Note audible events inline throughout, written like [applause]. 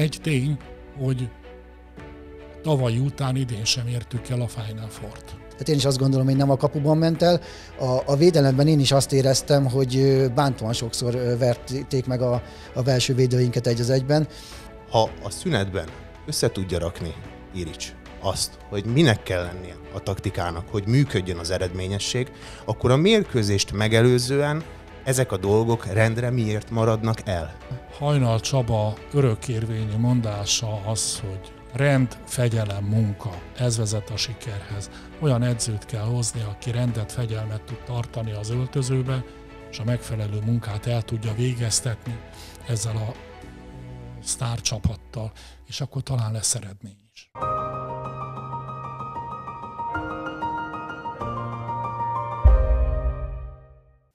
Egy tény, hogy tavaly után idén sem értük el a Final Fort. Hát én is azt gondolom, hogy nem a kapuban ment el. A, a védelemben én is azt éreztem, hogy bántóan sokszor verték meg a, a belső védőinket egy az egyben. Ha a szünetben össze tudja rakni Irics azt, hogy minek kell lennie a taktikának, hogy működjön az eredményesség, akkor a mérkőzést megelőzően ezek a dolgok rendre miért maradnak el? Hajnal Csaba örökérvényi mondása az, hogy rend, fegyelem, munka. Ez vezet a sikerhez. Olyan edzőt kell hozni, aki rendet, fegyelmet tud tartani az öltözőbe, és a megfelelő munkát el tudja végeztetni ezzel a sztárcsapattal, és akkor talán lesz eredmény is.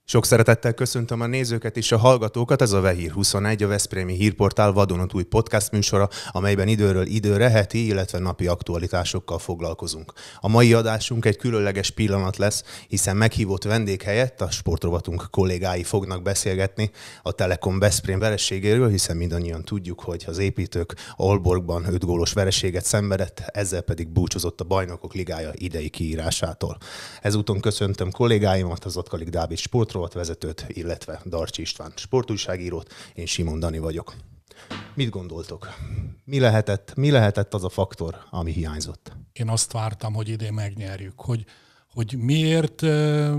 Sok szeretettel köszöntöm a nézőket és a hallgatókat, ez a Vehír 21, a Veszprémi Hírportál vadonatúj podcast műsora, amelyben időről időre heti, illetve napi aktualitásokkal foglalkozunk. A mai adásunk egy különleges pillanat lesz, hiszen meghívott vendég helyett a sportrovatunk kollégái fognak beszélgetni a Telekom Veszprém vereségéről, hiszen mindannyian tudjuk, hogy az építők Alborgban 5 gólos vereséget szenvedett, ezzel pedig búcsúzott a bajnokok ligája idei kiírásától. Ezúton köszöntöm kollégáimat, az Otkalik Dávid sport vezetőt, illetve Darcsi István sportújságírót, én Simon Dani vagyok. Mit gondoltok? Mi lehetett, mi lehetett az a faktor, ami hiányzott? Én azt vártam, hogy idén megnyerjük, hogy hogy miért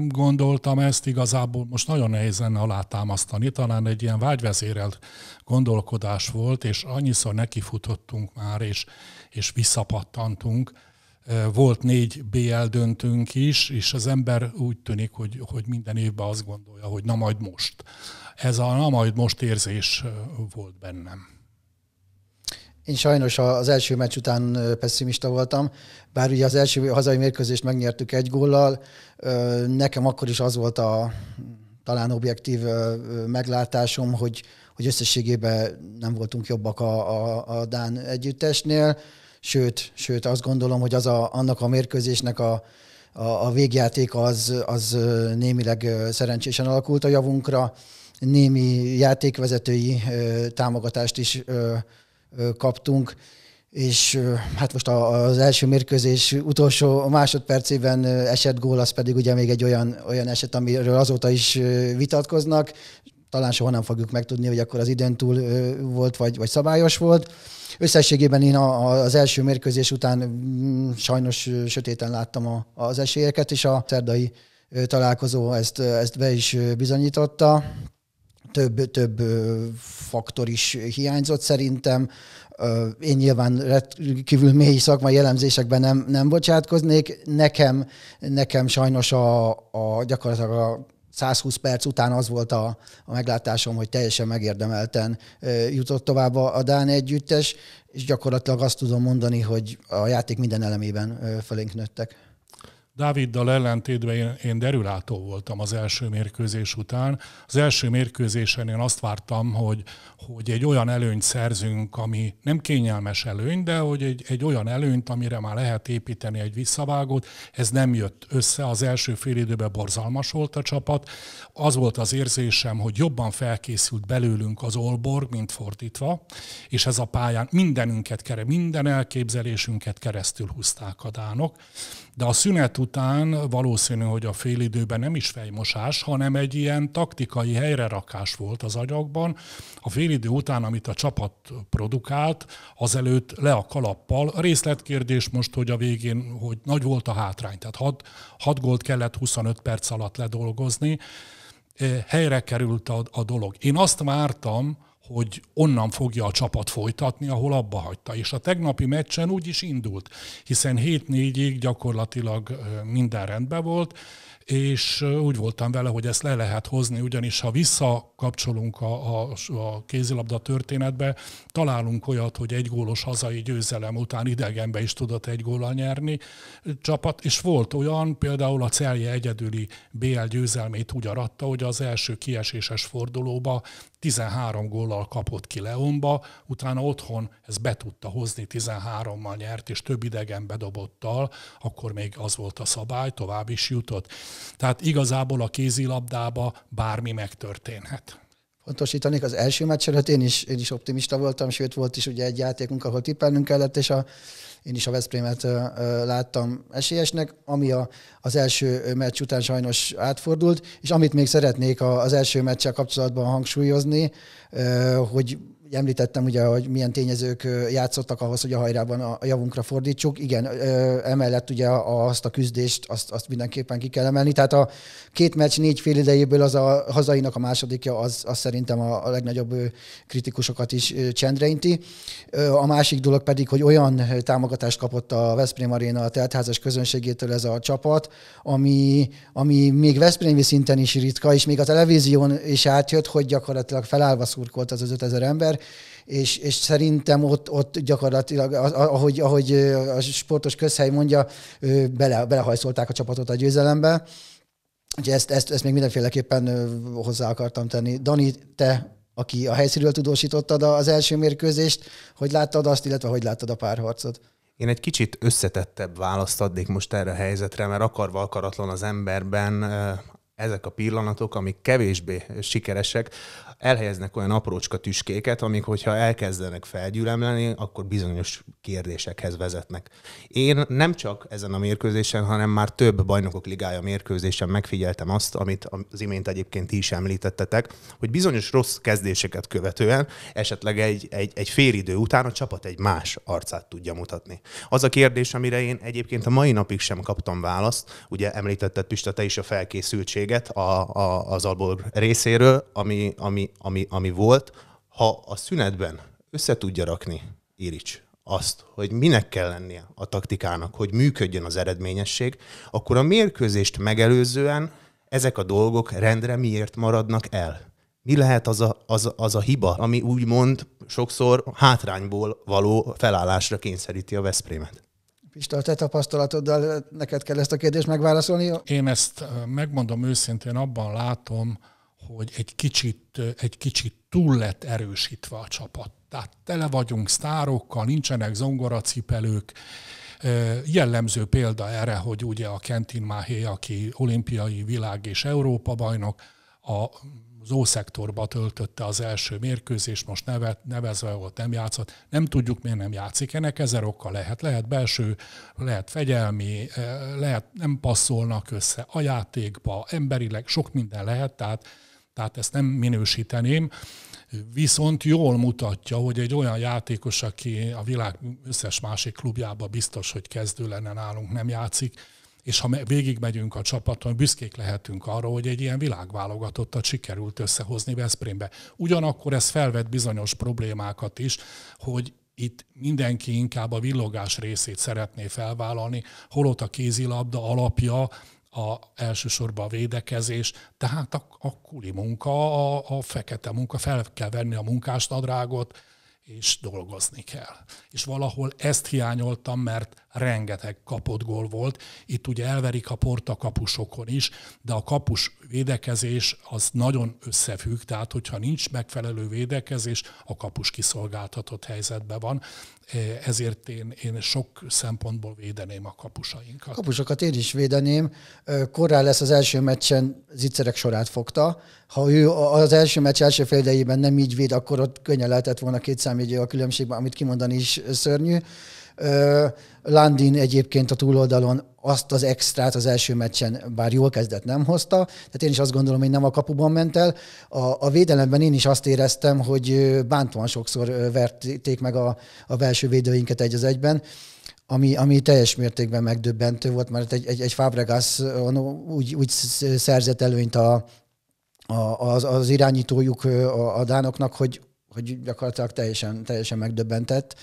gondoltam ezt igazából, most nagyon lenne alátámasztani, talán egy ilyen vágyvezérelt gondolkodás volt, és annyiszor nekifutottunk már, és, és visszapattantunk, volt négy BL döntünk is, és az ember úgy tűnik, hogy, hogy minden évben azt gondolja, hogy na majd most. Ez a na majd most érzés volt bennem. Én sajnos az első meccs után pessimista voltam, bár ugye az első hazai mérkőzést megnyertük egy góllal, nekem akkor is az volt a talán objektív meglátásom, hogy, hogy összességében nem voltunk jobbak a, a, a Dán együttesnél sőt, sőt azt gondolom, hogy az a, annak a mérkőzésnek a, a, a végjáték az, az némileg szerencsésen alakult a javunkra. Némi játékvezetői támogatást is kaptunk, és hát most az első mérkőzés utolsó másodpercében esett gól, az pedig ugye még egy olyan, olyan eset, amiről azóta is vitatkoznak talán soha nem fogjuk megtudni, hogy akkor az időn túl volt, vagy, vagy szabályos volt. Összességében én a, az első mérkőzés után mm, sajnos sötéten láttam a, az esélyeket, és a szerdai találkozó ezt, ezt be is bizonyította. Több, több faktor is hiányzott szerintem. Én nyilván kívül mély szakmai jellemzésekben nem, nem bocsátkoznék. Nekem, nekem sajnos a, a gyakorlatilag a 120 perc után az volt a, a meglátásom, hogy teljesen megérdemelten jutott tovább a Dán együttes, és gyakorlatilag azt tudom mondani, hogy a játék minden elemében felénk nőttek. Dáviddal ellentétben én, én derülátó voltam az első mérkőzés után. Az első mérkőzésen én azt vártam, hogy, hogy egy olyan előnyt szerzünk, ami nem kényelmes előny, de hogy egy, egy olyan előnyt, amire már lehet építeni egy visszavágót. Ez nem jött össze, az első fél időben borzalmas volt a csapat. Az volt az érzésem, hogy jobban felkészült belőlünk az Olborg, mint fordítva, és ez a pályán mindenünket, kere, minden elképzelésünket keresztül húzták a dánok. De a szünet után valószínű, hogy a félidőben nem is fejmosás, hanem egy ilyen taktikai helyrerakás volt az agyakban. A félidő után, amit a csapat produkált, azelőtt le a kalappal. A részletkérdés most, hogy a végén, hogy nagy volt a hátrány. Tehát 6, hat gólt kellett 25 perc alatt ledolgozni eh, helyre került a, a dolog. Én azt vártam, hogy onnan fogja a csapat folytatni, ahol abba hagyta. És a tegnapi meccsen úgy is indult, hiszen 7-4-ig gyakorlatilag minden rendben volt, és úgy voltam vele, hogy ezt le lehet hozni, ugyanis ha visszakapcsolunk a, a, a kézilabda történetbe, találunk olyat, hogy egy gólos hazai győzelem után idegenbe is tudott egy góla nyerni csapat, és volt olyan, például a Celje egyedüli BL győzelmét úgy aratta, hogy az első kieséses fordulóba 13 góllal kapott ki Leonba, utána otthon ez be tudta hozni, 13-mal nyert, és több idegen bedobottal, akkor még az volt a szabály, tovább is jutott. Tehát igazából a kézilabdába bármi megtörténhet pontosítanék, az első meccs előtt hát én is, én is optimista voltam, sőt volt is ugye egy játékunk, ahol tippelnünk kellett, és a, én is a Veszprémet láttam esélyesnek, ami a, az első meccs után sajnos átfordult, és amit még szeretnék az első meccsel kapcsolatban hangsúlyozni, hogy ugye említettem ugye, hogy milyen tényezők játszottak ahhoz, hogy a hajrában a javunkra fordítsuk. Igen, emellett ugye azt a küzdést, azt, azt mindenképpen ki kell emelni. Tehát a két meccs négy fél idejéből az a hazainak a másodikja, az, az szerintem a, a legnagyobb kritikusokat is csendreinti. A másik dolog pedig, hogy olyan támogatást kapott a Veszprém Arena a teltházas közönségétől ez a csapat, ami, ami még Veszprémi szinten is ritka, és még a televízión is átjött, hogy gyakorlatilag felállva szurkolt az az 5000 ember, és, és szerintem ott, ott gyakorlatilag, ahogy, ahogy a sportos közhely mondja, bele, belehajszolták a csapatot a győzelembe. Úgyhogy ezt, ezt, ezt még mindenféleképpen hozzá akartam tenni. Dani, te aki a helyszínről tudósítottad az első mérkőzést, hogy láttad azt, illetve hogy láttad a párharcot? Én egy kicsit összetettebb választ adnék most erre a helyzetre, mert akarva akaratlan az emberben ezek a pillanatok, amik kevésbé sikeresek, elhelyeznek olyan aprócska tüskéket, amik, hogyha elkezdenek felgyűlemleni, akkor bizonyos kérdésekhez vezetnek. Én nem csak ezen a mérkőzésen, hanem már több bajnokok ligája mérkőzésen megfigyeltem azt, amit az imént egyébként ti is említettetek, hogy bizonyos rossz kezdéseket követően, esetleg egy, egy, egy fél idő után a csapat egy más arcát tudja mutatni. Az a kérdés, amire én egyébként a mai napig sem kaptam választ, ugye említetted Pista, te is a felkészültség minőséget a, a, az albor részéről, ami, ami, ami, ami volt. Ha a szünetben össze tudja rakni Irics azt, hogy minek kell lennie a taktikának, hogy működjön az eredményesség, akkor a mérkőzést megelőzően ezek a dolgok rendre miért maradnak el? Mi lehet az a, az, az a hiba, ami úgymond sokszor hátrányból való felállásra kényszeríti a Veszprémet? Pista, a te tapasztalatoddal neked kell ezt a kérdést megválaszolni. Én ezt megmondom őszintén, abban látom, hogy egy kicsit, egy kicsit túl lett erősítve a csapat. Tehát tele vagyunk sztárokkal, nincsenek zongoracipelők, Jellemző példa erre, hogy ugye a Kentin Máhé, aki olimpiai világ és Európa bajnok, a az ószektorba töltötte az első mérkőzést, most nevet, nevezve volt, nem játszott. Nem tudjuk, miért nem játszik. Ennek ezer oka lehet. Lehet belső, lehet fegyelmi, eh, lehet nem passzolnak össze a játékba, emberileg, sok minden lehet, tehát, tehát ezt nem minősíteném. Viszont jól mutatja, hogy egy olyan játékos, aki a világ összes másik klubjába biztos, hogy kezdő lenne nálunk, nem játszik, és ha végigmegyünk a csapaton, büszkék lehetünk arra, hogy egy ilyen világválogatottat sikerült összehozni Veszprémbe. Ugyanakkor ez felvet bizonyos problémákat is, hogy itt mindenki inkább a villogás részét szeretné felvállalni, holott a kézilabda alapja a, elsősorban a védekezés, tehát a, a kuli munka, a, a fekete munka, fel kell venni a drágot, és dolgozni kell. És valahol ezt hiányoltam, mert rengeteg kapott gól volt. Itt ugye elverik a port a kapusokon is, de a kapus védekezés az nagyon összefügg, tehát hogyha nincs megfelelő védekezés, a kapus kiszolgáltatott helyzetben van. E, ezért én, én sok szempontból védeném a kapusainkat. Kapusokat én is védeném. Korrá lesz az első meccsen zicserek sorát fogta. Ha ő az első meccs első féldejében nem így véd, akkor ott könnyen lehetett volna két számjegyő a különbségben, amit kimondani is szörnyű. Landin egyébként a túloldalon azt az extrát az első meccsen, bár jól kezdett, nem hozta. Tehát én is azt gondolom, hogy nem a kapuban ment el. A, a védelemben én is azt éreztem, hogy bántóan sokszor verték meg a, a belső védőinket egy az egyben ami, ami teljes mértékben megdöbbentő volt, mert egy, egy, egy Fabregas úgy, úgy szerzett előnyt a, a, az, az irányítójuk a, a dánoknak, hogy, hogy gyakorlatilag teljesen, teljesen megdöbbentett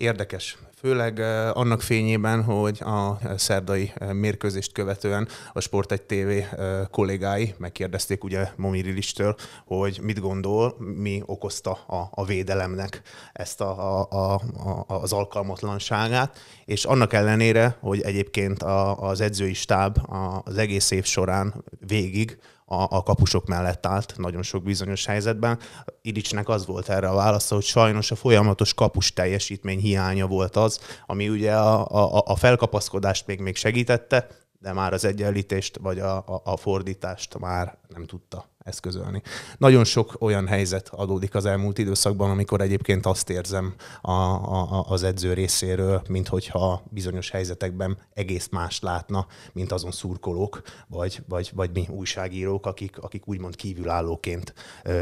érdekes. Főleg eh, annak fényében, hogy a eh, szerdai eh, mérkőzést követően a Sport 1 TV kollégái megkérdezték ugye Momirilistől, hogy mit gondol, mi okozta a, a védelemnek ezt a, a, a, az alkalmatlanságát, és annak ellenére, hogy egyébként a, az edzői stáb az egész év során végig a, a kapusok mellett állt nagyon sok bizonyos helyzetben. Ilicsnek az volt erre a válasza, hogy sajnos a folyamatos kapus teljesítmény hiánya volt az, ami ugye a, a, a felkapaszkodást még, még segítette, de már az egyenlítést vagy a, a, a fordítást már nem tudta eszközölni. Nagyon sok olyan helyzet adódik az elmúlt időszakban, amikor egyébként azt érzem a, a, az edző részéről, minthogyha bizonyos helyzetekben egész más látna, mint azon szurkolók, vagy, vagy, vagy mi újságírók, akik, akik úgymond kívülállóként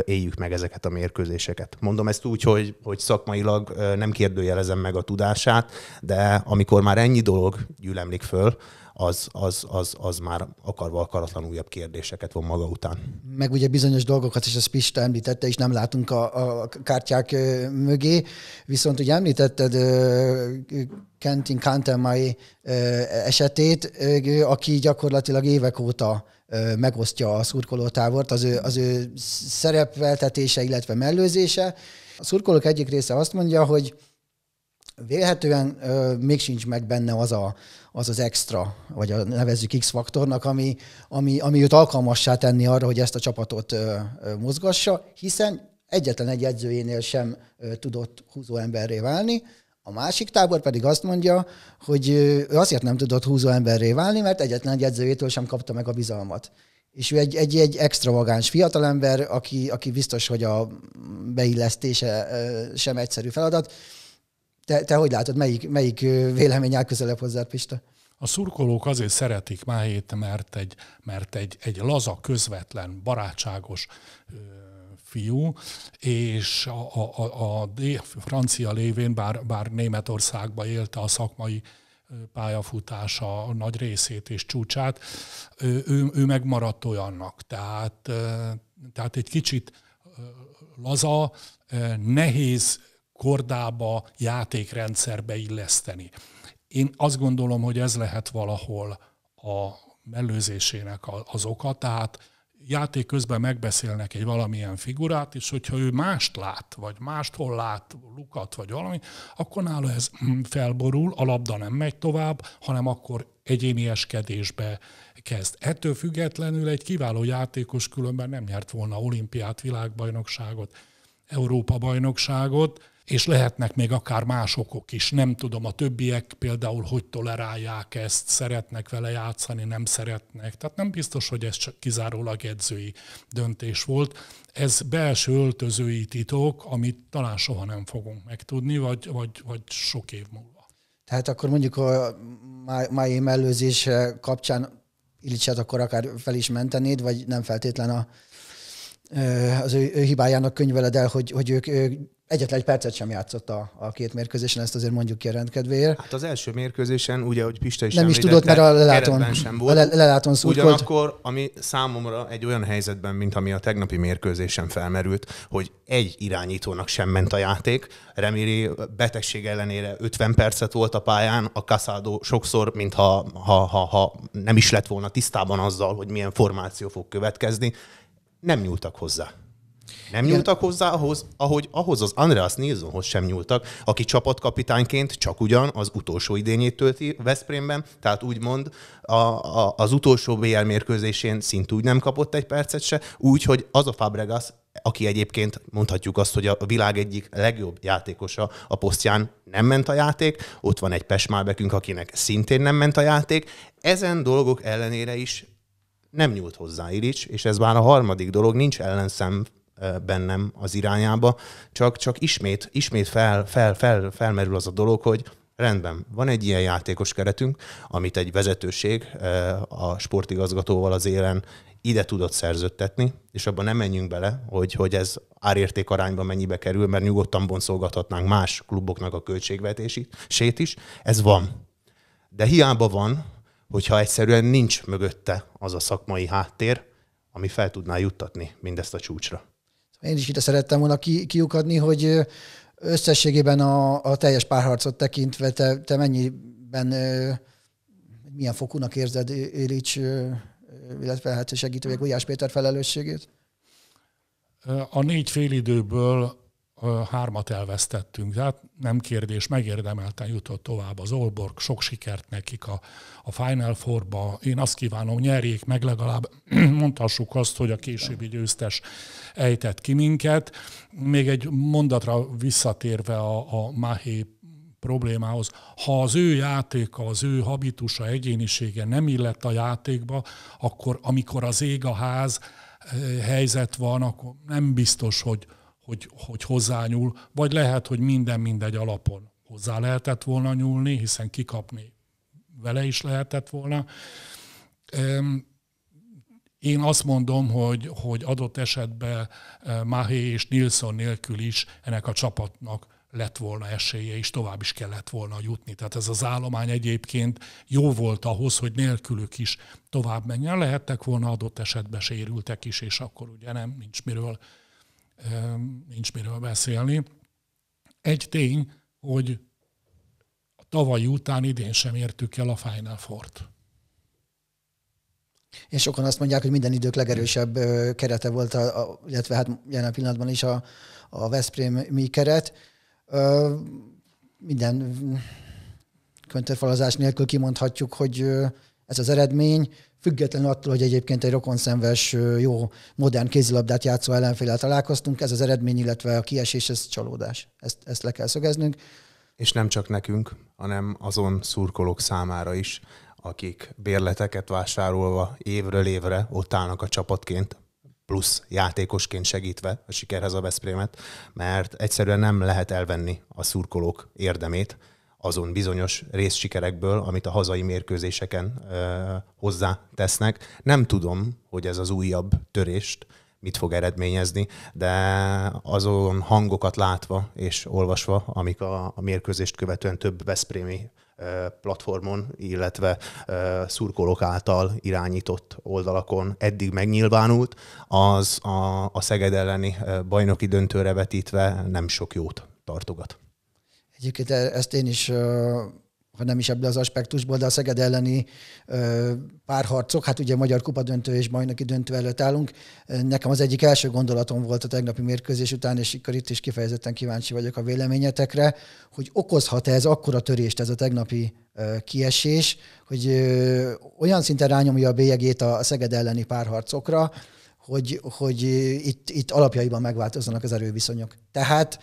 éljük meg ezeket a mérkőzéseket. Mondom ezt úgy, hogy, hogy szakmailag nem kérdőjelezem meg a tudását, de amikor már ennyi dolog gyűlemlik föl, az, az, az, az már akarva akaratlan újabb kérdéseket von maga után. Meg ugye bizonyos dolgokat is, ezt Pista említette, és nem látunk a, a kártyák mögé, viszont ugye említetted Kentin Kantemai esetét, aki gyakorlatilag évek óta megosztja a szurkolótávort, az ő, az ő szerepeltetése, illetve mellőzése. A szurkolók egyik része azt mondja, hogy vélhetően még sincs meg benne az a az az extra, vagy a, nevezzük X-faktornak, ami, ami, ami őt alkalmassá tenni arra, hogy ezt a csapatot ö, ö, mozgassa, hiszen egyetlen egy edzőjénél sem ö, tudott emberré válni, a másik tábor pedig azt mondja, hogy ő azért nem tudott húzó emberré válni, mert egyetlen egy edzőjétől sem kapta meg a bizalmat. És ő egy, egy, egy extravagáns fiatalember, aki, aki biztos, hogy a beillesztése sem egyszerű feladat, te, te hogy látod, melyik, melyik vélemény áll közelebb hozzá, Pista? A szurkolók azért szeretik Máhét, mert egy, mert egy, egy laza, közvetlen, barátságos ö, fiú, és a, a, a, a francia lévén, bár, bár Németországba élte a szakmai pályafutása a nagy részét és csúcsát, ő, ő, ő megmaradt olyannak. Tehát, tehát egy kicsit laza, nehéz kordába, játékrendszerbe illeszteni. Én azt gondolom, hogy ez lehet valahol a mellőzésének az oka, tehát játék közben megbeszélnek egy valamilyen figurát, és hogyha ő mást lát, vagy máshol lát, lukat, vagy valami, akkor nála ez [clears throat] felborul, a labda nem megy tovább, hanem akkor egyéni eskedésbe kezd. Ettől függetlenül egy kiváló játékos különben nem nyert volna olimpiát, világbajnokságot, Európa bajnokságot, és lehetnek még akár más okok is. Nem tudom, a többiek például hogy tolerálják ezt, szeretnek vele játszani, nem szeretnek. Tehát nem biztos, hogy ez csak kizárólag edzői döntés volt. Ez belső öltözői titok, amit talán soha nem fogunk megtudni, vagy, vagy, vagy sok év múlva. Tehát akkor mondjuk a mai mellőzés kapcsán Illicset hát akkor akár fel is mentenéd, vagy nem feltétlen a, az ő, ő hibájának könyveled el, hogy, hogy ők, ők Egyetlen egy percet sem játszott a, a két mérkőzésen, ezt azért mondjuk ki a rendkedvéért. Hát az első mérkőzésen, ugye, hogy Pista is Nem is tudott, mert a lelátón, sem volt. A le, lelátón szurkolt. Ugyanakkor, ami számomra egy olyan helyzetben, mint ami a tegnapi mérkőzésen felmerült, hogy egy irányítónak sem ment a játék. Reméli betegség ellenére 50 percet volt a pályán, a Kaszádó sokszor, mintha ha, ha, ha nem is lett volna tisztában azzal, hogy milyen formáció fog következni, nem nyúltak hozzá. Nem Igen. nyúltak hozzá ahhoz, ahogy ahhoz az Andreas Nilssonhoz sem nyúltak, aki csapatkapitányként csak ugyan az utolsó idényét tölti Veszprémben, tehát úgymond a, a, az utolsó BL mérkőzésén szintúgy nem kapott egy percet se, úgyhogy az a Fabregas aki egyébként mondhatjuk azt, hogy a világ egyik legjobb játékosa a posztján nem ment a játék, ott van egy Pesmálbekünk, akinek szintén nem ment a játék. Ezen dolgok ellenére is nem nyúlt hozzá Irics, és ez már a harmadik dolog, nincs ellenszem bennem az irányába, csak, csak ismét, ismét fel, fel, fel, felmerül az a dolog, hogy rendben, van egy ilyen játékos keretünk, amit egy vezetőség a sportigazgatóval az élen ide tudott szerződtetni, és abban nem menjünk bele, hogy, hogy ez árérték arányban mennyibe kerül, mert nyugodtan bonszolgathatnánk más kluboknak a költségvetését is. Ez van. De hiába van, hogyha egyszerűen nincs mögötte az a szakmai háttér, ami fel tudná juttatni mindezt a csúcsra én is ide szerettem volna ki, kiukadni, hogy összességében a, a teljes párharcot tekintve te, te mennyiben milyen fokúnak érzed Ilics, illetve hát segítőjék Gulyás Péter felelősségét? A négy félidőből hármat elvesztettünk, de hát nem kérdés, megérdemelten jutott tovább az Olborg, sok sikert nekik a, a Final Four-ba. Én azt kívánom, nyerjék meg legalább, [clears throat] mondhassuk azt, hogy a későbbi győztes ejtett ki minket. Még egy mondatra visszatérve a, a Mahé problémához. Ha az ő játéka, az ő habitusa, egyénisége nem illett a játékba, akkor amikor az ég a ház eh, helyzet van, akkor nem biztos, hogy, hogy, hogy hozzányúl, vagy lehet, hogy minden mindegy alapon hozzá lehetett volna nyúlni, hiszen kikapni vele is lehetett volna. Én azt mondom, hogy, hogy adott esetben eh, Mahé és Nilsson nélkül is ennek a csapatnak lett volna esélye, és tovább is kellett volna jutni. Tehát ez az állomány egyébként jó volt ahhoz, hogy nélkülük is tovább menjen. Lehettek volna adott esetben sérültek is, és akkor ugye nem, nincs miről Ehm, nincs miről beszélni. Egy tény, hogy a tavaly után idén sem értük el a Final Fort. És sokan azt mondják, hogy minden idők legerősebb kerete volt, a, a, illetve hát jelen pillanatban is a, a Veszprém-mi keret. Ö, minden köntörfalazás nélkül kimondhatjuk, hogy ez az eredmény független attól, hogy egyébként egy rokonszenves, jó, modern kézilabdát játszó ellenféllel találkoztunk, ez az eredmény, illetve a kiesés, ez csalódás. Ezt, ezt le kell szögeznünk. És nem csak nekünk, hanem azon szurkolók számára is, akik bérleteket vásárolva évről évre ott állnak a csapatként, plusz játékosként segítve a sikerhez a Veszprémet, mert egyszerűen nem lehet elvenni a szurkolók érdemét, azon bizonyos részsikerekből, amit a hazai mérkőzéseken hozzá tesznek. Nem tudom, hogy ez az újabb törést mit fog eredményezni, de azon hangokat látva és olvasva, amik a, a mérkőzést követően több Veszprémi platformon, illetve szurkolók által irányított oldalakon eddig megnyilvánult, az a, a Szeged elleni bajnoki döntőre vetítve nem sok jót tartogat. Egyébként e- ezt én is ha nem is ebből az aspektusból, de a Szeged elleni párharcok, hát ugye Magyar Kupa döntő és bajnoki döntő előtt állunk. Nekem az egyik első gondolatom volt a tegnapi mérkőzés után, és akkor itt is kifejezetten kíváncsi vagyok a véleményetekre, hogy okozhat-e ez akkora törést ez a tegnapi kiesés, hogy olyan szinten rányomja a bélyegét a Szeged elleni párharcokra, hogy, hogy itt, itt alapjaiban megváltozzanak az erőviszonyok. Tehát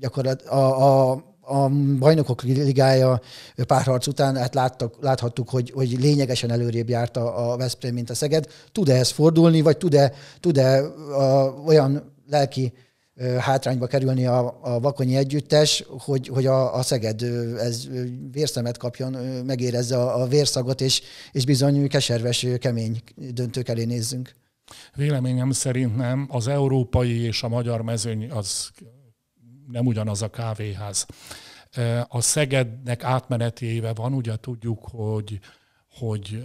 gyakorlat, a, a a bajnokok ligája párharc után hát láttak, láthattuk, hogy, hogy lényegesen előrébb járt a, a Veszprém, mint a Szeged. Tud-e ez fordulni, vagy tud-e, tud-e a, olyan lelki hátrányba kerülni a, a Vakonyi együttes, hogy, hogy a, a Szeged ez vérszemet kapjon, megérezze a, a vérszagot, és, és bizony keserves, kemény döntők elé nézzünk. Véleményem szerint nem. Az európai és a magyar mezőny az nem ugyanaz a kávéház. A Szegednek átmeneti éve van, ugye tudjuk, hogy hogy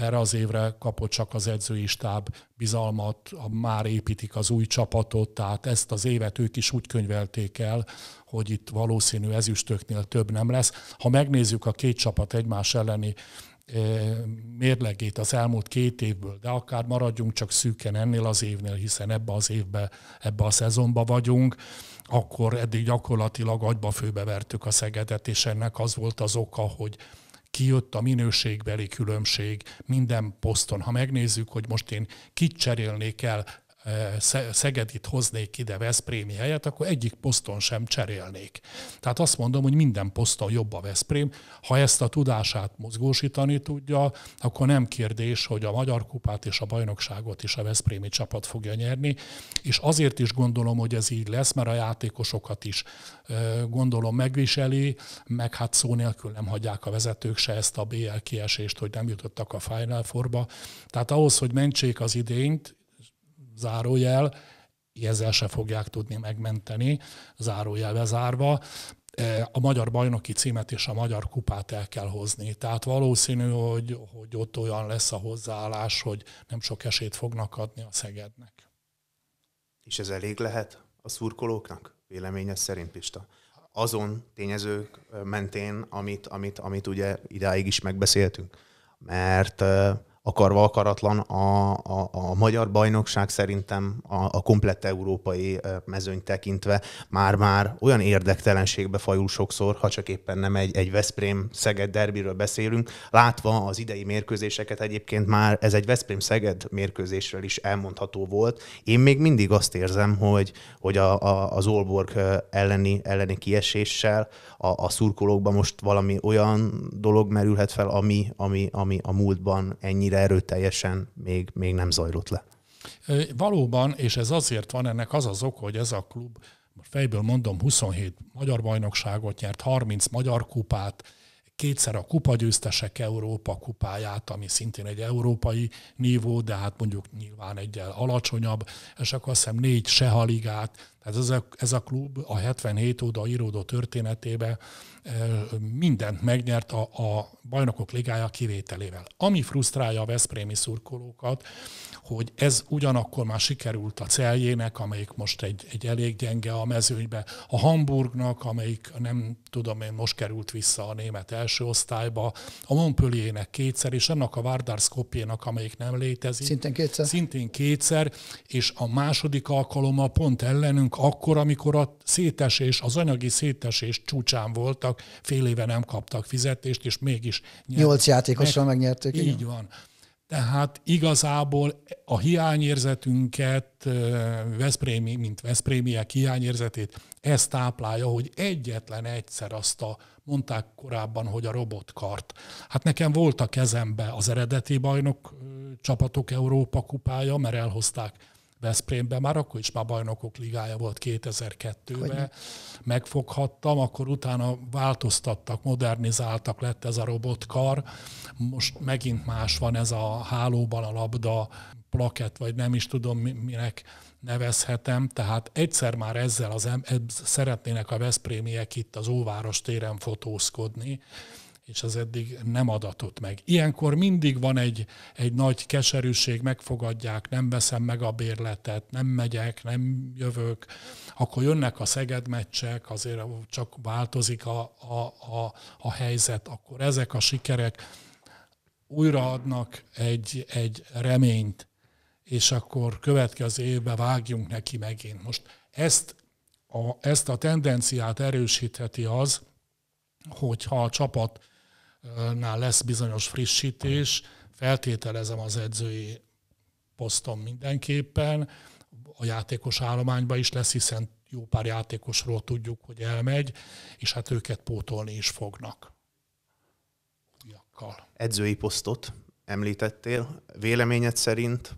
erre az évre kapott csak az edzői stáb bizalmat, már építik az új csapatot, tehát ezt az évet ők is úgy könyvelték el, hogy itt valószínű ezüstöknél több nem lesz. Ha megnézzük a két csapat egymás elleni mérlegét az elmúlt két évből, de akár maradjunk csak szűken ennél az évnél, hiszen ebbe az évbe, ebbe a szezonba vagyunk, akkor eddig gyakorlatilag agyba főbe vertük a Szegedet, és ennek az volt az oka, hogy kijött a minőségbeli különbség minden poszton. Ha megnézzük, hogy most én kit cserélnék el Szegedit hoznék ide Veszprémi helyet, akkor egyik poszton sem cserélnék. Tehát azt mondom, hogy minden poszton jobb a Veszprém. Ha ezt a tudását mozgósítani tudja, akkor nem kérdés, hogy a Magyar Kupát és a bajnokságot is a Veszprémi csapat fogja nyerni, és azért is gondolom, hogy ez így lesz, mert a játékosokat is gondolom megviseli, meg hát szó nélkül nem hagyják a vezetők se ezt a BL kiesést, hogy nem jutottak a Final forba. Tehát ahhoz, hogy mentsék az idényt, zárójel, ezzel se fogják tudni megmenteni, zárójelbe zárva. E, a magyar bajnoki címet és a magyar kupát el kell hozni. Tehát valószínű, hogy, hogy ott olyan lesz a hozzáállás, hogy nem sok esélyt fognak adni a Szegednek. És ez elég lehet a szurkolóknak, véleménye szerint Pista? Azon tényezők mentén, amit, amit, amit ugye idáig is megbeszéltünk. Mert akarva akaratlan a, a, a magyar bajnokság szerintem a, a komplett európai mezőny tekintve már-már olyan érdektelenségbe fajul sokszor, ha csak éppen nem egy, egy Veszprém-Szeged derbiről beszélünk. Látva az idei mérkőzéseket egyébként már ez egy Veszprém-Szeged mérkőzésről is elmondható volt. Én még mindig azt érzem, hogy, hogy a, a, az Olborg elleni, elleni kieséssel a, a szurkolókban most valami olyan dolog merülhet fel, ami, ami, ami a múltban ennyire de erőteljesen még, még nem zajlott le. Valóban, és ez azért van, ennek az az oka, hogy ez a klub, most fejből mondom, 27 magyar bajnokságot nyert, 30 magyar kupát, kétszer a kupagyőztesek Európa kupáját, ami szintén egy európai nívó, de hát mondjuk nyilván egyel alacsonyabb, és akkor azt hiszem négy Seha ligát. Tehát ez a, ez a klub a 77 óta íródó történetébe mindent megnyert a, a bajnokok ligája kivételével. Ami frusztrálja a Veszprémi szurkolókat, hogy ez ugyanakkor már sikerült a celjének, amelyik most egy, egy elég gyenge a mezőnybe, a Hamburgnak, amelyik nem tudom én most került vissza a német első osztályba, a Montpellier-nek kétszer, és annak a Várdár amelyik nem létezik. Szintén kétszer. Szintén kétszer, és a második alkalommal pont ellenünk akkor, amikor a szétesés, az anyagi szétesés csúcsán voltak, fél éve nem kaptak fizetést, és mégis... Nyolc játékosra meg, megnyerték. Így igen. van. Tehát igazából a hiányérzetünket, Veszprémi, mint Veszprémiek hiányérzetét, ez táplálja, hogy egyetlen egyszer azt a, mondták korábban, hogy a robotkart. Hát nekem volt a kezembe az eredeti bajnok csapatok Európa kupája, mert elhozták Veszprémben már akkor is már bajnokok ligája volt 2002-ben, megfoghattam, akkor utána változtattak, modernizáltak, lett ez a robotkar, most megint más van ez a hálóban a labda, plakett, vagy nem is tudom minek nevezhetem, tehát egyszer már ezzel az em- szeretnének a veszprémiek itt az Óváros téren fotózkodni, és az eddig nem adatott meg. Ilyenkor mindig van egy, egy nagy keserűség, megfogadják, nem veszem meg a bérletet, nem megyek, nem jövök. Akkor jönnek a Szeged meccsek, azért csak változik a, a, a, a helyzet, akkor ezek a sikerek újraadnak egy, egy reményt, és akkor következő évben vágjunk neki megint. Most ezt a, ezt a tendenciát erősítheti az, hogyha a csapat nál lesz bizonyos frissítés, feltételezem az edzői poszton mindenképpen, a játékos állományban is lesz, hiszen jó pár játékosról tudjuk, hogy elmegy, és hát őket pótolni is fognak. Jakkal. Edzői posztot említettél. Véleményed szerint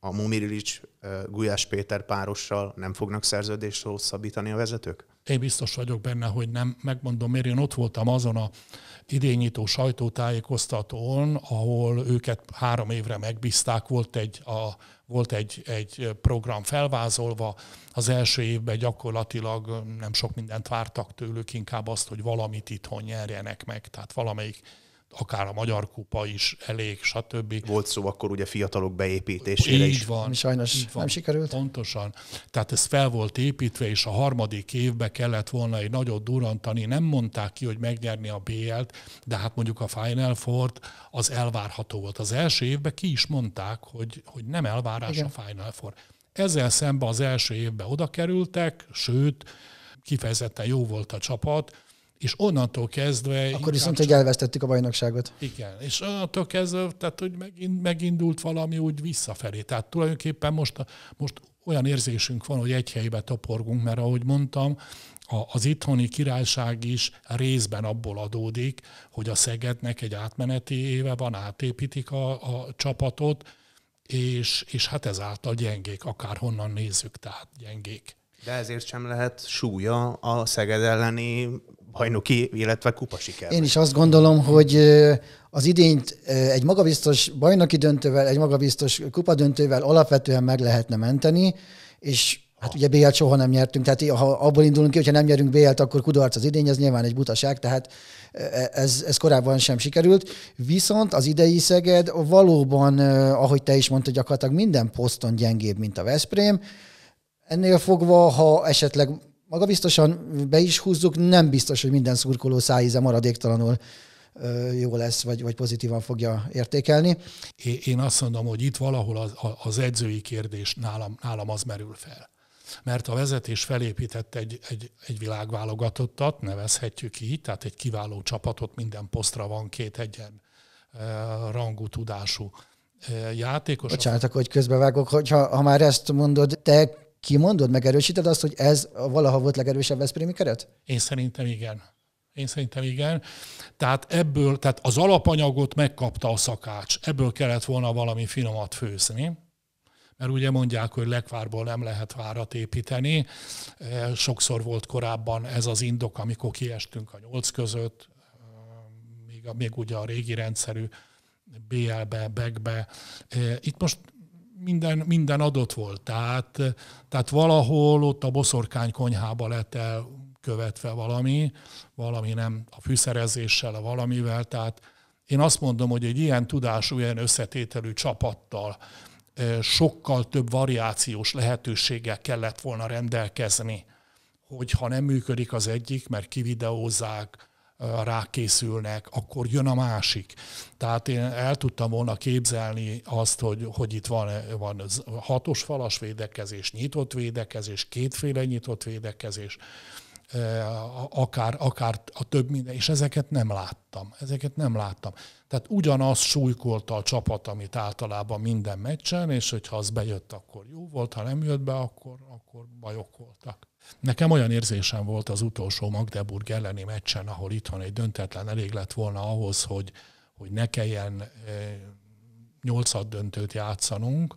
a Mumirilics eh, Gulyás Péter párossal nem fognak szerződést hosszabbítani a vezetők? Én biztos vagyok benne, hogy nem. Megmondom, mert én ott voltam azon a idényító sajtótájékoztatón, ahol őket három évre megbízták, volt egy, a, volt egy, egy program felvázolva, az első évben gyakorlatilag nem sok mindent vártak tőlük, inkább azt, hogy valamit itthon nyerjenek meg, tehát valamelyik akár a Magyar Kupa is elég, stb. Volt szó akkor ugye fiatalok beépítésére így is. Van, Sajnos így van, nem sikerült. Pontosan. Tehát ez fel volt építve, és a harmadik évbe kellett volna egy nagyot durantani. Nem mondták ki, hogy megnyerni a BL-t, de hát mondjuk a Final four az elvárható volt. Az első évben ki is mondták, hogy, hogy nem elvárás Igen. a Final Four. Ezzel szemben az első évben oda kerültek, sőt, kifejezetten jó volt a csapat, és onnantól kezdve... Akkor viszont, hogy elvesztettük a bajnokságot. Igen, és onnantól kezdve, tehát hogy megint, megindult valami úgy visszafelé. Tehát tulajdonképpen most, most olyan érzésünk van, hogy egy helybe toporgunk, mert ahogy mondtam, a az itthoni királyság is részben abból adódik, hogy a Szegednek egy átmeneti éve van, átépítik a, a csapatot, és, és hát ezáltal gyengék, akár honnan nézzük, tehát gyengék. De ezért sem lehet súlya a Szeged elleni bajnoki, illetve kupasiker. Én is azt gondolom, hogy az idényt egy magabiztos bajnoki döntővel, egy magabiztos kupadöntővel alapvetően meg lehetne menteni, és Hát ugye BL-t soha nem nyertünk, tehát ha abból indulunk ki, hogyha nem nyerünk BL-t, akkor kudarc az idény, ez nyilván egy butaság, tehát e, ez, ez korábban sem sikerült. Viszont az idei Szeged valóban, ahogy te is mondtad, gyakorlatilag minden poszton gyengébb, mint a Veszprém. Ennél fogva, ha esetleg maga biztosan be is húzzuk, nem biztos, hogy minden szurkoló szájíze maradéktalanul jó lesz, vagy, vagy pozitívan fogja értékelni. Én azt mondom, hogy itt valahol az, az edzői kérdés nálam, nálam az merül fel. Mert a vezetés felépített egy, egy, egy világválogatottat, nevezhetjük így, tehát egy kiváló csapatot, minden posztra van két egyen rangú tudású játékos. Bocsánat, akkor hogy közbevágok, hogyha ha már ezt mondod, te kimondod, megerősíted azt, hogy ez valaha volt legerősebb Veszprémi keret? Én szerintem igen. Én szerintem igen. Tehát ebből, tehát az alapanyagot megkapta a szakács. Ebből kellett volna valami finomat főzni. Mert ugye mondják, hogy lekvárból nem lehet várat építeni. Eh, sokszor volt korábban ez az indok, amikor kiestünk a nyolc között, eh, még, még ugye a régi rendszerű BL-be, BEG-be. Eh, itt most minden, minden adott volt. Tehát, tehát valahol ott a boszorkány konyhába lett el követve valami, valami nem a fűszerezéssel, a valamivel. Tehát én azt mondom, hogy egy ilyen tudású, ilyen összetételű csapattal sokkal több variációs lehetőséggel kellett volna rendelkezni, hogyha nem működik az egyik, mert kivideózzák, Eh, rákészülnek, akkor jön a másik. Tehát én el tudtam volna képzelni azt, hogy, hogy itt van, van hatos falas védekezés, nyitott védekezés, kétféle nyitott védekezés, eh, akár, akár a több minden, és ezeket nem láttam. Ezeket nem láttam. Tehát ugyanaz súlykolta a csapat, amit általában minden meccsen, és hogyha az bejött, akkor jó volt, ha nem jött be, akkor, akkor bajok voltak. Nekem olyan érzésem volt az utolsó Magdeburg elleni meccsen, ahol itthon egy döntetlen elég lett volna ahhoz, hogy, hogy ne kelljen e, nyolcad döntőt játszanunk,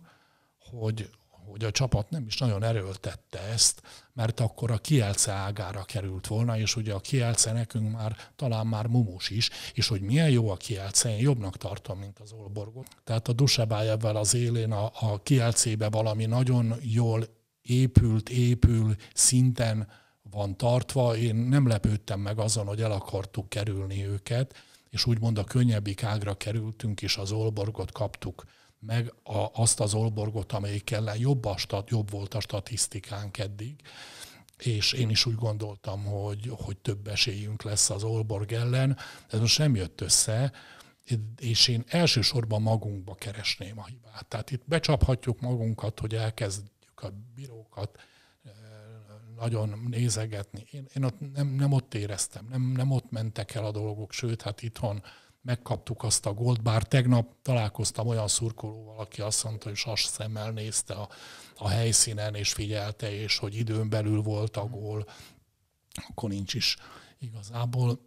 hogy, hogy a csapat nem is nagyon erőltette ezt, mert akkor a Kielce ágára került volna, és ugye a Kielce nekünk már talán már mumus is, és hogy milyen jó a Kielce, én jobbnak tartom, mint az Olborgot. Tehát a Dusebájevvel az élén a, a Kielcébe valami nagyon jól épült, épül, szinten van tartva. Én nem lepődtem meg azon, hogy el akartuk kerülni őket, és úgymond a könnyebbik ágra kerültünk, és az olborgot kaptuk meg a, azt az olborgot, amelyik ellen jobb, a stat, jobb volt a statisztikánk eddig. És én is úgy gondoltam, hogy, hogy több esélyünk lesz az olborg ellen. Ez most nem jött össze, és én elsősorban magunkba keresném a hibát. Tehát itt becsaphatjuk magunkat, hogy elkezd ügyvédeket, bírókat nagyon nézegetni. Én, én ott nem, nem ott éreztem, nem, nem ott mentek el a dolgok, sőt, hát itthon megkaptuk azt a gólt, bár tegnap találkoztam olyan szurkolóval, aki azt mondta, hogy sas szemmel nézte a, a helyszínen, és figyelte, és hogy időn belül volt a gól, akkor nincs is igazából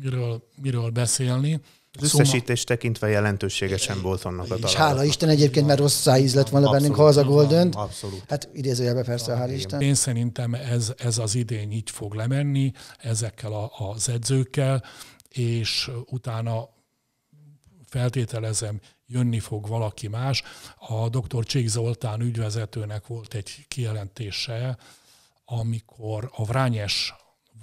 miről, miről beszélni. Az összesítés tekintve jelentőségesen volt annak a És hála Isten egyébként, mert rossz íz lett volna bennünk, ha az a Golden. Abszolút. Hát idézőjelbe persze, hál' Isten. Én szerintem ez, ez az idény így fog lemenni ezekkel a, az edzőkkel, és utána feltételezem, jönni fog valaki más. A dr. Csík Zoltán ügyvezetőnek volt egy kijelentése, amikor a Vrányes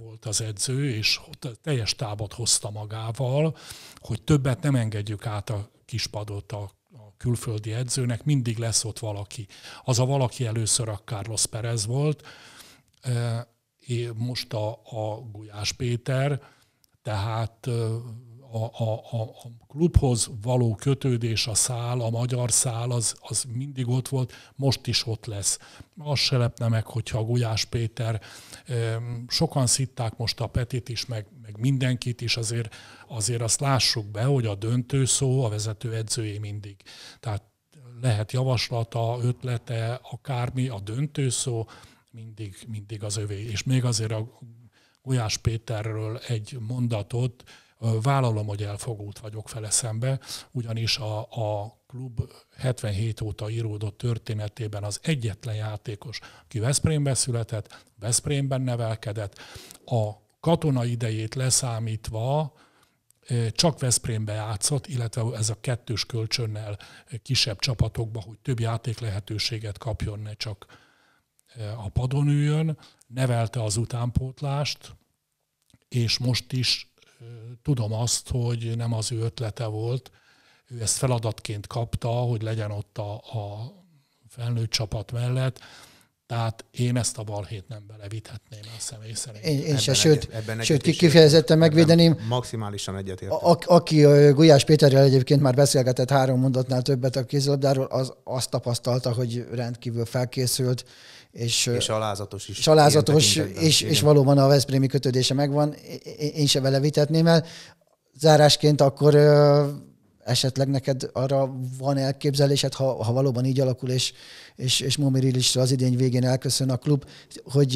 volt az edző, és teljes tábot hozta magával, hogy többet nem engedjük át a kispadot a külföldi edzőnek, mindig lesz ott valaki. Az a valaki először a Carlos Perez volt, e, most a, a Gulyás Péter, tehát a, a, a klubhoz való kötődés, a szál, a magyar szál, az, az mindig ott volt, most is ott lesz. Azt se lepne meg, hogyha Gulyás Péter, sokan szitták most a Petit is, meg, meg mindenkit is, azért, azért azt lássuk be, hogy a döntő szó a vezető edzőjé mindig. Tehát lehet javaslata, ötlete, akármi, a döntő szó mindig, mindig az övé. És még azért a Gulyás Péterről egy mondatot, vállalom, hogy elfogult vagyok fele szembe, ugyanis a, a klub 77 óta íródott történetében az egyetlen játékos, aki Veszprémben született, Veszprémben nevelkedett, a katona idejét leszámítva csak Veszprémbe játszott, illetve ez a kettős kölcsönnel kisebb csapatokba, hogy több játék lehetőséget kapjon, ne csak a padon üljön, nevelte az utánpótlást, és most is tudom azt, hogy nem az ő ötlete volt, ő ezt feladatként kapta, hogy legyen ott a, a felnőtt csapat mellett, tehát én ezt a balhét nem belevithetném a személy szerint. Én, én se, sőt, ebben sőt kifejezetten megvédeném. Maximálisan egyetért. A, aki Gulyás Péterrel egyébként már beszélgetett három mondatnál többet a kézilabdáról, az azt tapasztalta, hogy rendkívül felkészült, és, és alázatos is. És és, és valóban a Veszprémi kötődése megvan, én se vele vitetném el. Zárásként akkor esetleg neked arra van elképzelésed, ha, ha valóban így alakul, és, és, és is az idény végén elköszön a klub, hogy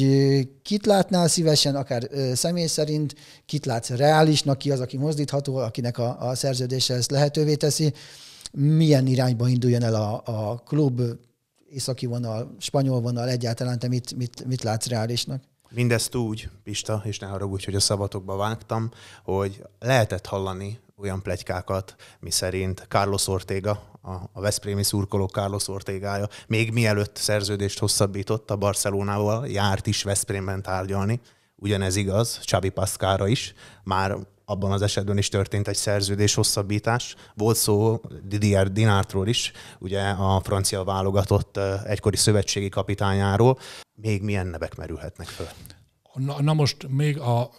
kit látnál szívesen, akár személy szerint, kit látsz reálisnak, ki az, aki mozdítható, akinek a, a szerződése ezt lehetővé teszi, milyen irányba induljon el a, a klub, északi vonal, spanyol vonal, egyáltalán te mit, mit, mit látsz reálisnak? Mindezt úgy, Pista, és ne haragudj, hogy a szabatokba vágtam, hogy lehetett hallani olyan plegykákat, mi szerint Carlos Ortega, a Veszprémi szurkoló Carlos Ortegája, még mielőtt szerződést hosszabbított a Barcelonával, járt is Veszprémben tárgyalni, Ugyanez igaz Csabi Paszkára is, már abban az esetben is történt egy szerződés hosszabbítás. Volt szó Didier Dinártról is, ugye a francia válogatott eh, egykori szövetségi kapitányáról. Még milyen nevek merülhetnek föl? Na, na most még a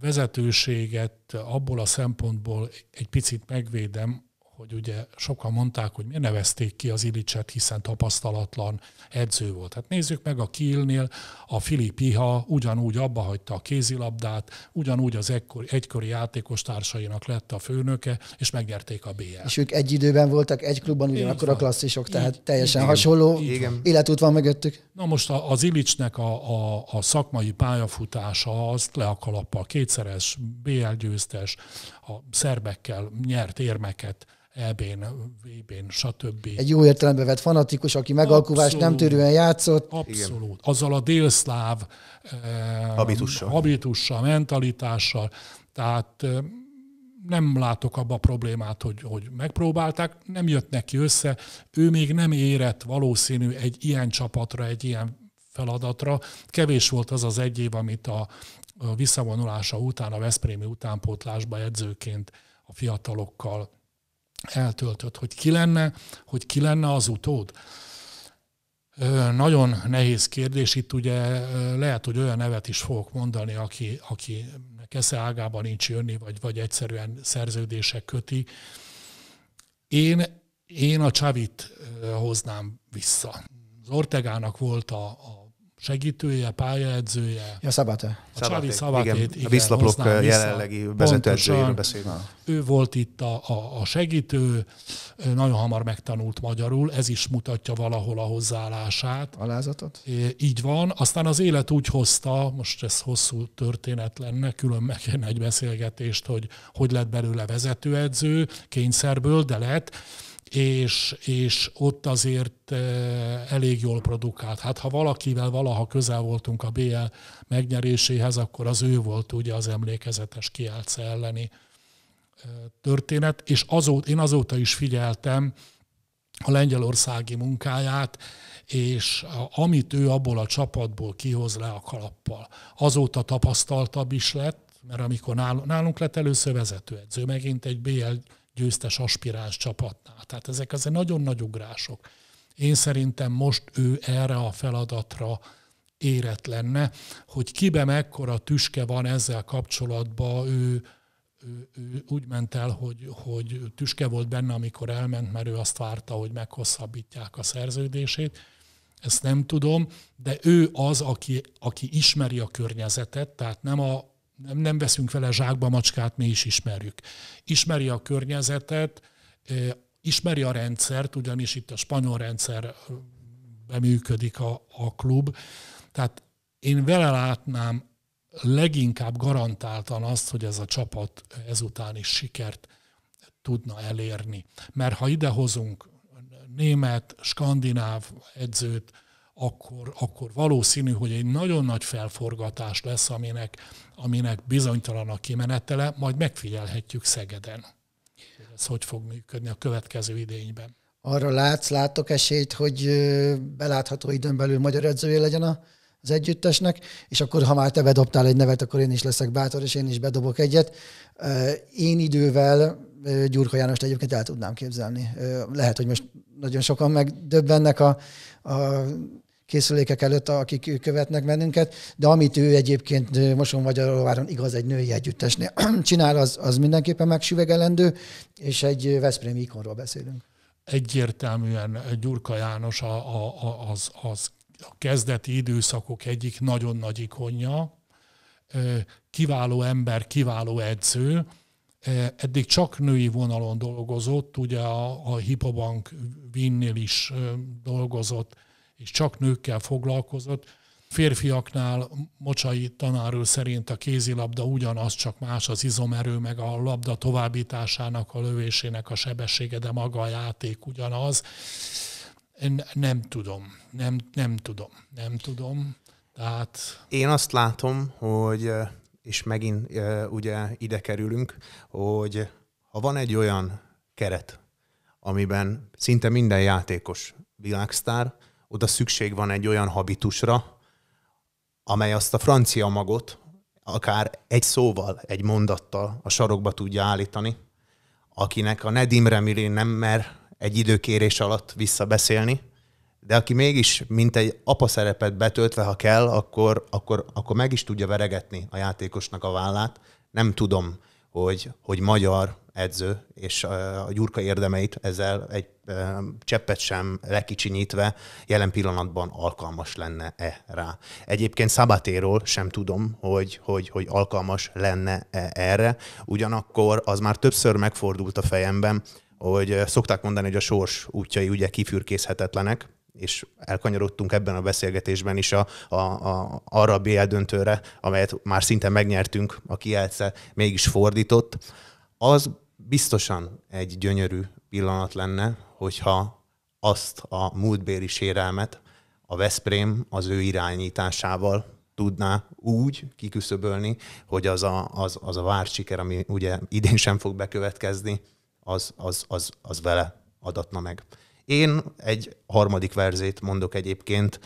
vezetőséget abból a szempontból egy picit megvédem, hogy ugye sokan mondták, hogy miért nevezték ki az Ilicset, hiszen tapasztalatlan edző volt. Hát nézzük meg a Kielnél, a Filip ugyanúgy abba hagyta a kézilabdát, ugyanúgy az egykori, egykori játékos társainak lett a főnöke, és megnyerték a BL. És ők egy időben voltak, egy klubban ugyanakkor a klasszisok, tehát így, teljesen így, hasonló életút van mögöttük. Na most az Ilicsnek a, a, a szakmai pályafutása azt le a kalappal, kétszeres BL győztes, a szerbekkel nyert érmeket, EB-n, VB-n, stb. Egy jó értelembe vett fanatikus, aki megalkuvást abszolút, nem törően játszott. Abszolút. Azzal a délszláv eh, habitussal. habitussal, mentalitással. Tehát eh, nem látok abba a problémát, hogy, hogy megpróbálták, nem jött neki össze. Ő még nem érett valószínű egy ilyen csapatra, egy ilyen feladatra. Kevés volt az az egy év, amit a visszavonulása után, a Veszprémi utánpótlásba edzőként a fiatalokkal eltöltött, hogy ki lenne, hogy ki lenne az utód. Nagyon nehéz kérdés, itt ugye lehet, hogy olyan nevet is fogok mondani, aki, aki esze ágában nincs jönni, vagy, vagy egyszerűen szerződések köti. Én, én a Csavit hoznám vissza. Az Ortegának volt a, a segítője, pályaedzője. Ja, Szabate. A csali Szabatét, igen, igen. A Viszlaplok jelenlegi vezetőedzőjéről beszélünk. Ő volt itt a, a, a segítő, nagyon hamar megtanult magyarul, ez is mutatja valahol a hozzáállását. Alázatot? É, így van. Aztán az élet úgy hozta, most ez hosszú történet lenne, külön meg egy beszélgetést, hogy hogy lett belőle vezetőedző, kényszerből, de lett és, és ott azért eh, elég jól produkált. Hát ha valakivel valaha közel voltunk a BL megnyeréséhez, akkor az ő volt ugye az emlékezetes Kielce elleni eh, történet, és azóta, én azóta is figyeltem a lengyelországi munkáját, és amit ő abból a csapatból kihoz le a kalappal. Azóta tapasztaltabb is lett, mert amikor nálunk lett először vezetőedző, megint egy BL győztes aspiráns csapatnál. Tehát ezek azért nagyon nagy ugrások. Én szerintem most ő erre a feladatra érett lenne, hogy kibe mekkora tüske van ezzel kapcsolatban, ő, ő, ő úgy ment el, hogy, hogy tüske volt benne, amikor elment, mert ő azt várta, hogy meghosszabbítják a szerződését. Ezt nem tudom, de ő az, aki, aki ismeri a környezetet, tehát nem a nem, nem veszünk vele zsákba macskát, mi is ismerjük. Ismeri a környezetet, ismeri a rendszert, ugyanis itt a spanyol rendszer működik a, a klub. Tehát én vele látnám leginkább garantáltan azt, hogy ez a csapat ezután is sikert tudna elérni. Mert ha idehozunk német, skandináv edzőt, akkor, akkor valószínű, hogy egy nagyon nagy felforgatás lesz, aminek, aminek bizonytalan a kimenetele, majd megfigyelhetjük Szegeden. Ez hogy fog működni a következő idényben. Arra látsz, látok esélyt, hogy belátható időn belül magyar edzője legyen a az együttesnek, és akkor ha már te bedobtál egy nevet, akkor én is leszek bátor, és én is bedobok egyet. Én idővel Gyurka Jánost egyébként el tudnám képzelni. Lehet, hogy most nagyon sokan megdöbbennek a, a készülékek előtt, akik követnek bennünket, de amit ő egyébként Moson Magyaróváron igaz egy női együttesnél [clears throat] csinál, az, az mindenképpen megsüvegelendő, és egy Veszprém ikonról beszélünk. Egyértelműen Gyurka János a, a, a, az, az a kezdeti időszakok egyik nagyon nagy ikonja, kiváló ember, kiváló edző, Eddig csak női vonalon dolgozott, ugye a, a Hipobank Vinnél is dolgozott, és csak nőkkel foglalkozott. Férfiaknál Mocsai tanárő szerint a kézilabda ugyanaz, csak más az izomerő, meg a labda továbbításának, a lövésének a sebessége, de maga a játék ugyanaz. Én nem tudom, nem, nem tudom, nem tudom. Tehát... Én azt látom, hogy, és megint e, ugye ide kerülünk, hogy ha van egy olyan keret, amiben szinte minden játékos világsztár, oda szükség van egy olyan habitusra, amely azt a francia magot akár egy szóval, egy mondattal a sarokba tudja állítani, akinek a Nedim Remili nem mer egy időkérés alatt visszabeszélni, de aki mégis, mint egy apa szerepet betöltve, ha kell, akkor, akkor, akkor meg is tudja veregetni a játékosnak a vállát. Nem tudom, hogy, hogy magyar edző, és a Gyurka érdemeit ezzel egy cseppet sem lekicsinyítve jelen pillanatban alkalmas lenne-e rá. Egyébként Szabátéról sem tudom, hogy, hogy, hogy alkalmas lenne-e erre, ugyanakkor az már többször megfordult a fejemben, hogy szokták mondani, hogy a sors útjai ugye kifürkészhetetlenek, és elkanyarodtunk ebben a beszélgetésben is a, a, a, arra eldöntőre, amelyet már szinte megnyertünk, a Kielce mégis fordított, az biztosan egy gyönyörű pillanat lenne, hogyha azt a múltbéli sérelmet a Veszprém az ő irányításával tudná úgy kiküszöbölni, hogy az a, az, az a vár siker, ami ugye idén sem fog bekövetkezni, az, az, az, az vele adatna meg. Én egy harmadik verzét mondok egyébként,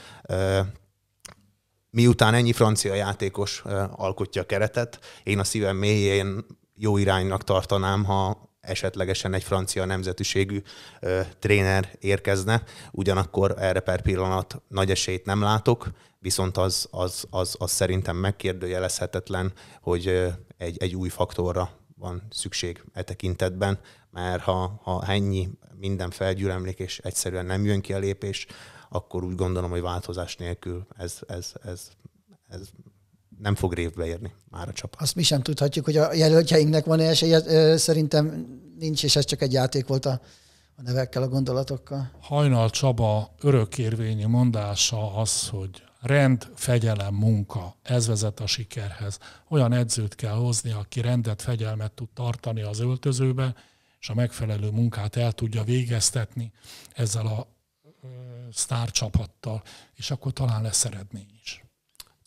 miután ennyi francia játékos alkotja a keretet, én a szívem mélyén jó iránynak tartanám, ha esetlegesen egy francia nemzetiségű ö, tréner érkezne, ugyanakkor erre per pillanat nagy esélyt nem látok, viszont az, az, az, az szerintem megkérdőjelezhetetlen, hogy ö, egy, egy új faktorra van szükség e tekintetben, mert ha, ha ennyi minden felgyűlemlik, és egyszerűen nem jön ki a lépés, akkor úgy gondolom, hogy változás nélkül ez, ez, ez, ez nem fog révbe érni már a csapat. Azt mi sem tudhatjuk, hogy a jelöltjeinknek van esélye, szerintem nincs, és ez csak egy játék volt a, a nevekkel, a gondolatokkal. Hajnal Csaba örökérvényi mondása az, hogy rend, fegyelem, munka, ez vezet a sikerhez. Olyan edzőt kell hozni, aki rendet, fegyelmet tud tartani az öltözőbe, és a megfelelő munkát el tudja végeztetni ezzel a sztárcsapattal, és akkor talán lesz eredmény is.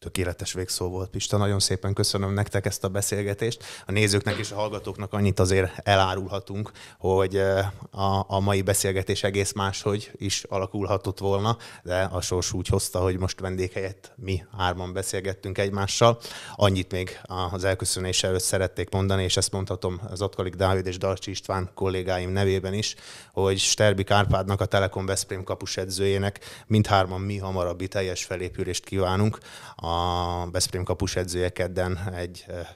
Tökéletes végszó volt, Pista. Nagyon szépen köszönöm nektek ezt a beszélgetést. A nézőknek és a hallgatóknak annyit azért elárulhatunk, hogy eh, a, a mai beszélgetés egész máshogy is alakulhatott volna, de a sors úgy hozta, hogy most vendég helyett mi hárman beszélgettünk egymással. Annyit még az elköszönés előtt szerették mondani, és ezt mondhatom az Otkalik Dávid és Darcsi István kollégáim nevében is, hogy Sterbi Kárpádnak, a Telekom Veszprém kapus edzőjének mindhárman mi hamarabbi teljes felépülést kívánunk. A Veszprém kapus edzője kedden egy eh,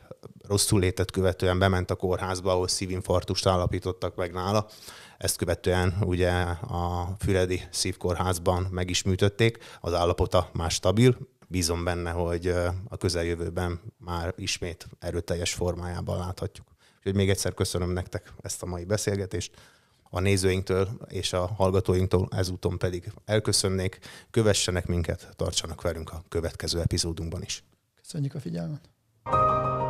rosszul létet követően bement a kórházba, ahol szívinfarktust állapítottak meg nála. Ezt követően ugye a Füredi szívkórházban meg is műtötték, az állapota már stabil, bízom benne, hogy eh, a közeljövőben már ismét erőteljes formájában láthatjuk. Úgyhogy még egyszer köszönöm nektek ezt a mai beszélgetést a nézőinktől és a hallgatóinktól ezúton pedig elköszönnék. Kövessenek minket, tartsanak velünk a következő epizódunkban is. Köszönjük a figyelmet! thank you